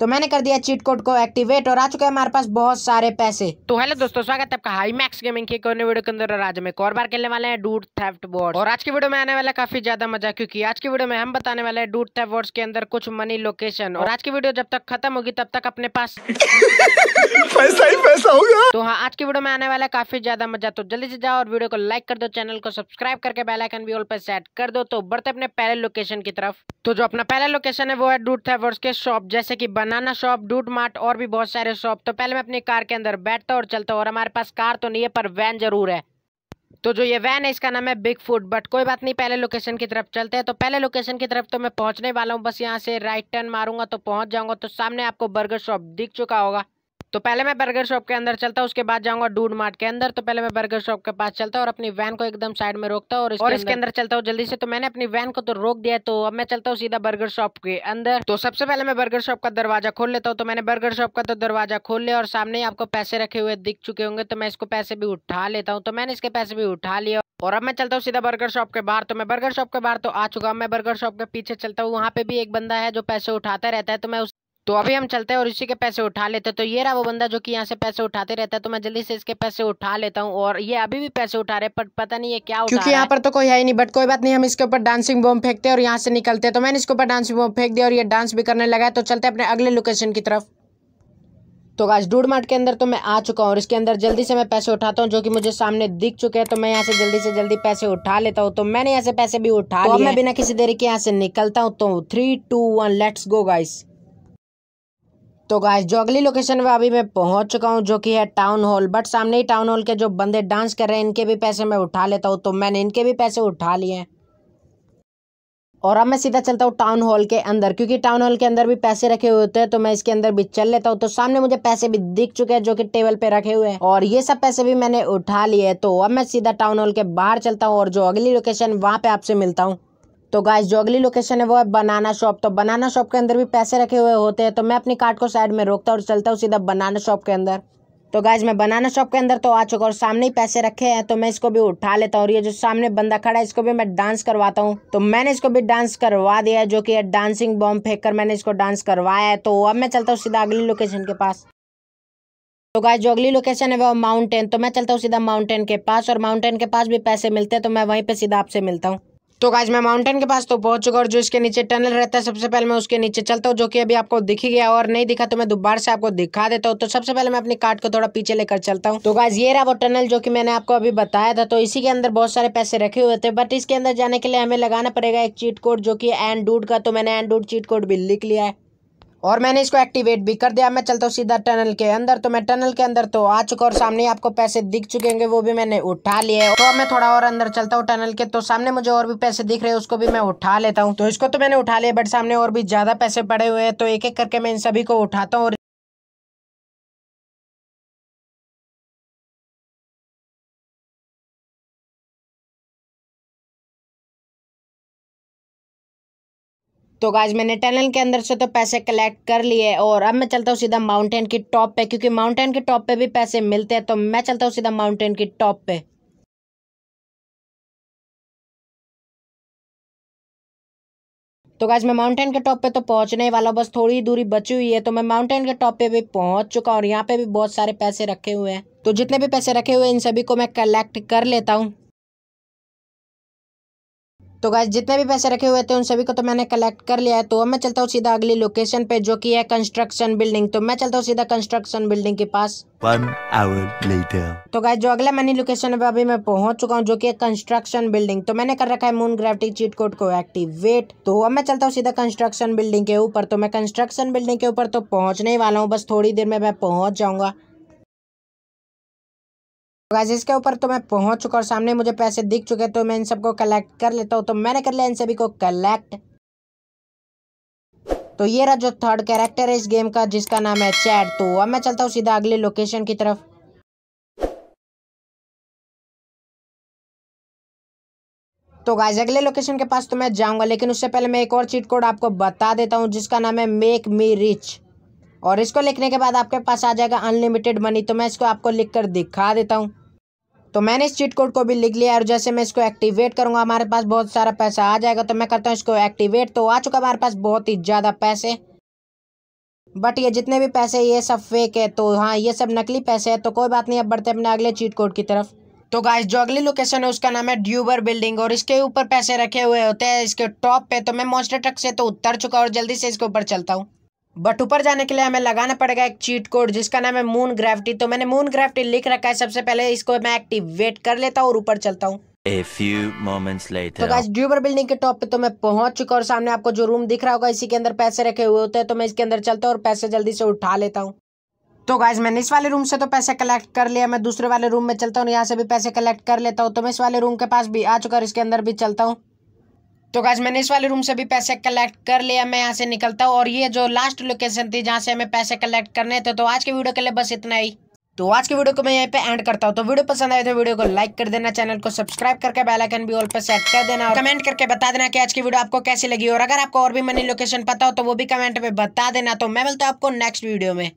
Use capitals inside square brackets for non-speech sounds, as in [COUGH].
तो मैंने कर दिया चीट कोड को एक्टिवेट और आ चुके हैं हमारे पास बहुत सारे पैसे तो हेलो दोस्तों स्वागत है आपका हाई मैक्स गेमिंग के कोने वीडियो के अंदर और आज हम एक और बार खेलने वाले हैं डूट थेफ्ट बोर्ड और आज की वीडियो में आने वाला काफी ज्यादा मजा क्योंकि आज की वीडियो में हम बताने वाले हैं डूट थेफ्ट बोर्ड के अंदर कुछ मनी लोकेशन और आज की वीडियो जब तक खत्म होगी तब तक अपने पास [LAUGHS] पैसा ही पैसा होगा तो हाँ आज की वीडियो में आने वाला काफी ज्यादा मजा तो जल्दी से जाओ और वीडियो को लाइक कर दो चैनल को सब्सक्राइब करके बेलाइकन भी ऑल पर सेट कर दो तो बढ़ते अपने पहले लोकेशन की तरफ तो जो अपना पहला लोकेशन है वो है डूट थैवर्स के शॉप जैसे कि बनाना शॉप डूट मार्ट और भी बहुत सारे शॉप तो पहले मैं अपनी कार के अंदर बैठता और चलता और हमारे पास कार तो नहीं है पर वैन जरूर है तो जो ये वैन है इसका नाम है बिग फूड बट कोई बात नहीं पहले लोकेशन की तरफ चलते हैं तो पहले लोकेशन की तरफ तो मैं पहुंचने वाला हूँ बस यहाँ से राइट टर्न मारूंगा तो पहुँच जाऊँगा तो सामने आपको बर्गर शॉप दिख चुका होगा तो पहले मैं बर्गर शॉप के अंदर चलता उसके बाद जाऊंगा डूड मार्ट के अंदर तो पहले मैं बर्गर शॉप के पास चलता और अपनी वैन को एकदम साइड में रोकता हूँ और इसके अंदर चलता हूँ जल्दी से तो मैंने अपनी वैन को तो रोक दिया तो अब मैं चलता हूँ सीधा बर्गर शॉप के अंदर तो सबसे पहले मैं बर्गर शॉप का दरवाजा खोल लेता हूँ तो मैंने बर्गर शॉप का तो दरवाजा खोल लिया और सामने आपको पैसे रखे हुए दिख चुके होंगे तो मैं इसको पैसे भी उठा लेता हूँ तो मैंने इसके पैसे भी उठा लिया और अब मैं चलता हूँ सीधा बर्गर शॉप के बाहर तो मैं बर्गर शॉप के बाहर तो आ चुका हूँ मैं बर्गर शॉप के पीछे चलता हूँ वहाँ पे भी एक बंदा है जो पैसे उठाता रहता है तो मैं उस तो अभी हम चलते हैं और इसी के पैसे उठा लेते हैं तो ये रहा वो बंदा जो कि यहाँ से पैसे उठाते रहता है तो मैं जल्दी से इसके पैसे उठा लेता हूँ और ये अभी भी पैसे उठा रहे पर पता नहीं ये क्या क्योंकि यहाँ पर तो कोई है ही नहीं बट कोई बात नहीं हम इसके ऊपर डांसिंग बॉम्ब फेंकते हैं और यहाँ से निकलते हैं तो मैंने इसके ऊपर डांसिंग बॉम्ब फेंक दिया और ये डांस भी करने लगा है तो चलते अपने अगले लोकेशन की तरफ तो गाइस डूड मार्ट के अंदर तो मैं आ चुका हूँ और इसके अंदर जल्दी से मैं पैसे उठाता हूँ जो कि मुझे सामने दिख चुके हैं तो मैं यहाँ से जल्दी से जल्दी पैसे उठा लेता हूँ तो मैंने यहाँ से पैसे भी उठा तो लिए मैं बिना किसी देरी के यहाँ से निकलता हूँ तो three two one let's go guys तो गाइस अगली लोकेशन पे अभी मैं पहुंच चुका हूं जो कि है टाउन हॉल बट सामने ही टाउन हॉल के जो बंदे डांस कर रहे हैं इनके भी पैसे मैं उठा लेता हूं तो मैंने इनके भी पैसे उठा लिए हैं और अब मैं सीधा चलता हूँ टाउन हॉल के अंदर क्योंकि टाउन हॉल के अंदर भी पैसे रखे हुए होते हैं तो मैं इसके अंदर भी चल लेता हूँ तो सामने मुझे पैसे भी दिख चुके हैं जो कि टेबल पे रखे हुए हैं और ये सब पैसे भी मैंने उठा लिए तो अब मैं सीधा टाउन हॉल के बाहर चलता हूँ और जो अगली लोकेशन वहाँ पे आपसे मिलता हूँ तो गाइस जो अगली लोकेशन है वो है बनाना शॉप तो बनाना शॉप के अंदर भी पैसे रखे हुए होते हैं तो मैं अपनी कार्ट को साइड में रोकता और चलता हूँ सीधा बनाना शॉप के अंदर तो गाइज मैं बनाना शॉप के अंदर तो आ चुका और सामने ही पैसे रखे हैं तो मैं इसको भी उठा लेता हूँ और ये जो सामने बंदा खड़ा है इसको भी मैं डांस करवाता हूँ तो मैंने इसको भी डांस करवा दिया है जो कि डांसिंग बॉम्ब फेंक कर मैंने इसको डांस करवाया है तो अब मैं चलता हूँ सीधा अगली लोकेशन के पास तो गाइज जो अगली लोकेशन है वो माउंटेन तो मैं चलता हूँ सीधा माउंटेन के पास और माउंटेन के पास भी पैसे मिलते हैं तो मैं वहीं पर सीधा आपसे मिलता हूँ तो गाइज मैं माउंटेन के पास तो पहुंच चुका और जो इसके नीचे टनल रहता है सबसे पहले मैं उसके नीचे चलता हूँ जो कि अभी आपको दिख ही गया और नहीं दिखा तो मैं दोबारा से आपको दिखा देता हूँ तो सबसे पहले मैं अपनी कार्ड को थोड़ा पीछे लेकर चलता हूँ तो गाइज ये रहा वो टनल जो कि मैंने आपको अभी बताया था तो इसी के अंदर बहुत सारे पैसे रखे हुए थे बट इसके अंदर जाने के लिए हमें लगाना पड़ेगा एक चीट कोड जो कि एंड डूड का तो मैंने एंड डूड चीट कोड भी लिख लिया है और मैंने इसको एक्टिवेट भी कर दिया मैं चलता हूँ सीधा टनल के अंदर तो मैं टनल के अंदर तो आ चुका और सामने आपको पैसे दिख चुके होंगे वो भी मैंने उठा लिए तो मैं थोड़ा और अंदर चलता हूँ टनल के तो सामने मुझे और भी पैसे दिख रहे हैं उसको भी मैं उठा लेता हूँ तो इसको तो मैंने उठा लिया बट सामने और भी ज्यादा पैसे पड़े हुए हैं तो एक एक करके मैं इन सभी को उठाता हूँ और तो गाज मैंने टनल के अंदर से तो पैसे कलेक्ट कर लिए और अब मैं चलता हूँ सीधा माउंटेन की टॉप पे क्योंकि माउंटेन के टॉप पे भी पैसे मिलते हैं तो मैं चलता हूँ सीधा माउंटेन की टॉप पे तो गाज मैं माउंटेन के टॉप पे तो पहुंचने वाला बस थोड़ी दूरी बची हुई है तो मैं माउंटेन के टॉप पे भी पहुंच चुका और यहाँ पे भी बहुत सारे पैसे रखे हुए हैं तो जितने भी पैसे रखे हुए हैं इन सभी को मैं कलेक्ट कर लेता हूँ तो गाय जितने भी पैसे रखे हुए थे उन सभी को तो मैंने कलेक्ट कर लिया है तो अब मैं चलता हूँ सीधा अगली लोकेशन पे जो कि है कंस्ट्रक्शन बिल्डिंग तो मैं चलता हूँ सीधा कंस्ट्रक्शन बिल्डिंग के पास तो गाय जो अगला मनी लोकेशन पे अभी मैं पहुंच चुका हूँ जो कि है कंस्ट्रक्शन बिल्डिंग तो मैंने कर रखा है मून ग्रेविटी चीट कोड को एक्टिवेट तो अब मैं चलता हूँ सीधा कंस्ट्रक्शन बिल्डिंग के ऊपर तो मैं कंस्ट्रक्शन बिल्डिंग के ऊपर तो पहुंचने वाला हूँ बस थोड़ी देर में मैं पहुंच जाऊंगा गाइस इसके ऊपर तो मैं पहुंच चुका और सामने मुझे पैसे दिख चुके तो मैं इन सबको कलेक्ट कर लेता हूँ तो मैंने कर लिया इन सभी को कलेक्ट तो ये रहा जो थर्ड कैरेक्टर है इस गेम का जिसका नाम है चैट तो अब मैं चलता हूँ सीधा अगले लोकेशन की तरफ तो गाइज अगले लोकेशन के पास तो मैं जाऊंगा लेकिन उससे पहले मैं एक और चीट कोड आपको बता देता हूँ जिसका नाम है मेक मी रिच और इसको लिखने के बाद आपके पास आ जाएगा अनलिमिटेड मनी तो मैं इसको आपको लिख कर दिखा देता हूँ तो मैंने इस चीट कोड को भी लिख लिया और जैसे मैं इसको एक्टिवेट करूंगा हमारे पास बहुत सारा पैसा आ जाएगा तो मैं करता हूँ इसको एक्टिवेट तो आ चुका हमारे पास बहुत ही ज़्यादा पैसे बट ये जितने भी पैसे ये सब फेक है तो हाँ ये सब नकली पैसे है तो कोई बात नहीं अब बढ़ते अपने अगले चीट कोड की तरफ तो गाइस जो अगली लोकेशन है उसका नाम है ड्यूबर बिल्डिंग और इसके ऊपर पैसे रखे हुए होते हैं इसके टॉप पे तो मैं मॉन्स्टर ट्रक से तो उतर चुका और जल्दी से इसके ऊपर चलता हूँ बट ऊपर जाने के लिए हमें लगाना पड़ेगा एक चीट कोड जिसका नाम है मून ग्रेविटी तो मैंने मून ग्रेविटी लिख रखा है सबसे पहले इसको मैं एक्टिवेट कर लेता हूँ और ऊपर चलता हूँ A few moments later. तो गाइस ड्यूबर बिल्डिंग के टॉप पे तो मैं पहुंच चुका और सामने आपको जो रूम दिख रहा होगा इसी के अंदर पैसे रखे हुए होते हैं तो मैं इसके अंदर चलता हूँ और पैसे जल्दी से उठा लेता हूँ तो गाइज मैंने इस वाले रूम से तो पैसे कलेक्ट कर लिया मैं दूसरे वाले रूम में चलता हूँ यहाँ से भी पैसे कलेक्ट कर लेता हूँ तो मैं इस वाले रूम के पास भी आ चुका और इसके अंदर भी चलता हूँ तो गाइज मैंने इस वाले रूम से भी पैसे कलेक्ट कर लिया मैं यहाँ से निकलता हूँ और ये जो लास्ट लोकेशन थी जहाँ से हमें पैसे कलेक्ट करने थे तो आज के वीडियो के लिए बस इतना ही तो आज के वीडियो को मैं यहीं पे एंड करता हूँ तो वीडियो पसंद आए तो वीडियो को लाइक कर देना चैनल को सब्सक्राइब करके बेल आइकन भी ऑल पे सेट कर देना और कमेंट करके बता देना कि आज की वीडियो आपको कैसी लगी और अगर आपको और भी मनी लोकेशन पता हो तो वो भी कमेंट में बता देना तो मैं मिलता हूँ आपको नेक्स्ट वीडियो में